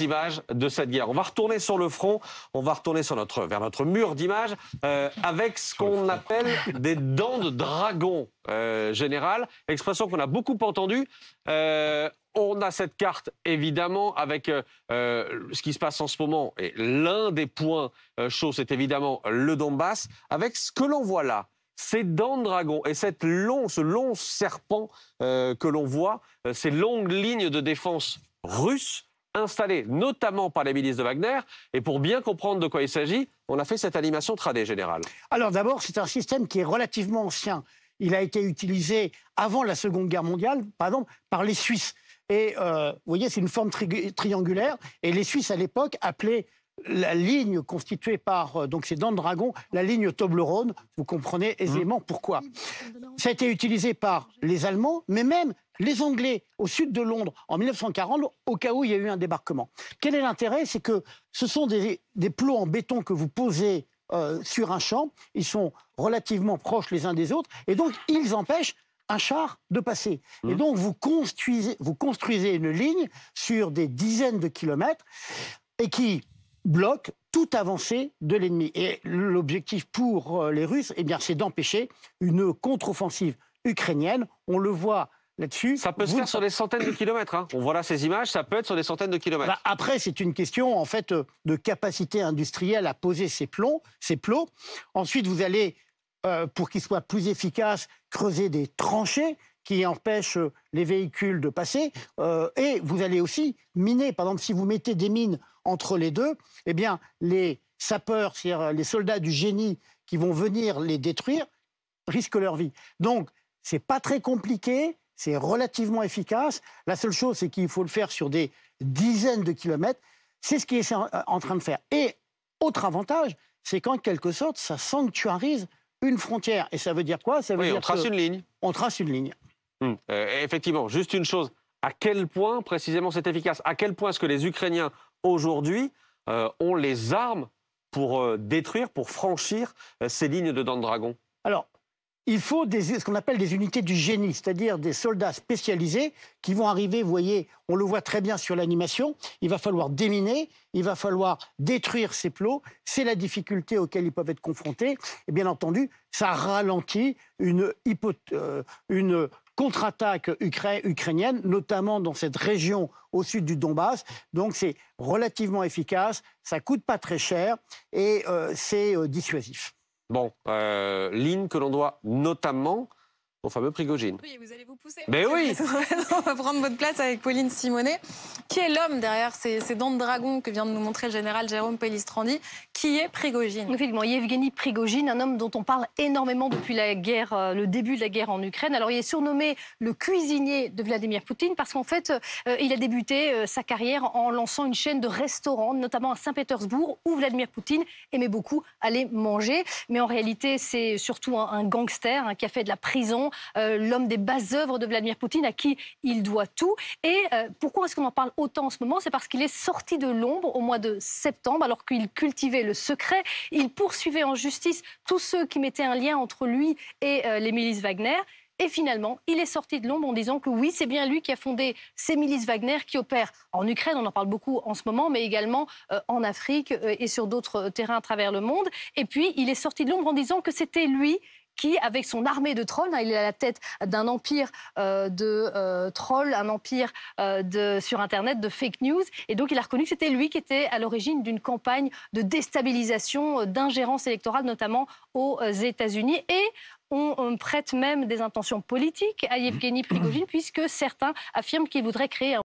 images de cette guerre. On va retourner sur le front, on va retourner notre, vers notre mur d'images euh, avec ce qu'on appelle des dents de dragon euh, général, expression qu'on a beaucoup entendue. Euh, on a cette carte, évidemment, avec ce qui se passe en ce moment. Et l'un des points chauds, c'est évidemment le Donbass. Avec ce que l'on voit là, ces dents de dragon et cette long, ce long serpent que l'on voit, ces longues lignes de défense russes, installé notamment par les milices de Wagner. Et pour bien comprendre de quoi il s'agit, on a fait cette animation tradée générale. Alors d'abord, c'est un système qui est relativement ancien. Il a été utilisé avant la Seconde Guerre mondiale, par par les Suisses. Et euh, vous voyez, c'est une forme triangulaire. Et les Suisses, à l'époque, appelaient la ligne constituée par euh, donc ces dents de dragon, la ligne Toblerone. Vous comprenez aisément mhm. pourquoi. Ça a été utilisé par les Allemands, mais même les Anglais au sud de Londres en 1940, au cas où il y a eu un débarquement. Quel est l'intérêt C'est que ce sont des, des, plots en béton que vous posez euh, sur un champ. Ils sont relativement proches les uns des autres, et donc ils empêchent un char de passer. Et mhm. donc vous construisez, vous construisez une ligne sur des dizaines de kilomètres et qui, bloque toute avancée de l'ennemi. Et l'objectif pour euh, les Russes, eh bien, c'est d'empêcher une contre-offensive ukrainienne. On le voit là-dessus. Ça peut se faire sur des centaines de kilomètres. Hein. On voit là ces images, ça peut être sur des centaines de kilomètres. Bah, après, c'est une question en fait euh, de capacité industrielle à poser ses plombs, ces plots. Ensuite, vous allez, euh, pour qu'ils soient plus efficaces, creuser des tranchées qui empêchent les véhicules de passer. et vous allez aussi miner. Par exemple, si vous mettez des mines entre les deux, eh bien, les sapeurs, c'est-à-dire euh, les soldats du génie qui vont venir les détruire, risquent leur vie. Donc, c'est pas très compliqué, c'est relativement efficace. La seule chose, c'est qu'il faut le faire sur des dizaines de kilomètres. C'est ce qu'il est euh, en train de faire. Et autre avantage, c'est qu'en quelque sorte, ça sanctuarise une frontière. Et ça veut dire quoi ça veut oui, on trace une ligne. On trace une ligne. Hmm. Euh, effectivement, juste une chose. À quel point précisément c'est efficace À quel point est-ce que les Ukrainiens aujourd'hui on euh, ont les armes pour euh, détruire, pour franchir euh, ces lignes de dents de dragon Alors, il faut des, ce qu'on appelle des unités du génie, c'est-à-dire des soldats spécialisés qui vont arriver, vous voyez, on le voit très bien sur l'animation, il va falloir déminer, il va falloir détruire ces plots, c'est la difficulté auxquelles ils peuvent être confrontés, et bien entendu, ça ralentit une, hypothèse une contre-attaque ukrainienne, notamment dans cette région au sud du Donbass. Donc c'est relativement efficace, ça coûte pas très cher et euh, c'est euh, dissuasif. Bon, euh, que l'on doit notamment au fameux Prigogine. Oui, vous allez vous pousser. Mais ben oui On va prendre votre place avec Pauline Simonet. Qui est l'homme derrière ces, dents de dragon que vient de nous montrer le général Jérôme Pellistrandi Qui est Prigogine Effectivement, Yevgeny Prigogine, un homme dont on parle énormément depuis la guerre, euh, le début de la guerre en Ukraine. Alors, il est surnommé le cuisinier de Vladimir Poutine parce qu'en fait, euh, il a débuté euh, sa carrière en lançant une chaîne de restaurants, notamment à Saint-Pétersbourg, où Vladimir Poutine aimait beaucoup aller manger. Mais en réalité, c'est surtout un, gangster hein, qui a fait de la prison euh, l'homme des bas œuvres de Vladimir Poutine, à qui il doit tout. Et euh, pourquoi est-ce qu'on en parle autant en ce moment C'est parce qu'il est sorti de l'ombre au mois de septembre, alors qu'il cultivait le secret. Il poursuivait en justice tous ceux qui mettaient un lien entre lui et euh, les milices Wagner. Et finalement, il est sorti de l'ombre en disant que oui, c'est bien lui qui a fondé ces milices Wagner qui opèrent en Ukraine, on en parle beaucoup en ce moment, mais également en Afrique et sur d'autres terrains à travers le monde. Et puis, il est sorti de l'ombre en disant que c'était lui qui, avec son armée de trolls, hein, il est à la tête d'un empire euh, de euh, trolls, un empire euh, de, sur Internet de fake news. Et donc, il a reconnu que c'était lui qui était à l'origine d'une campagne de déstabilisation, d'ingérence électorale, notamment aux États-Unis. Et on, prête même des intentions politiques à mmh. Yevgeny Prigovine, puisque certains affirment qu'il voudrait créer un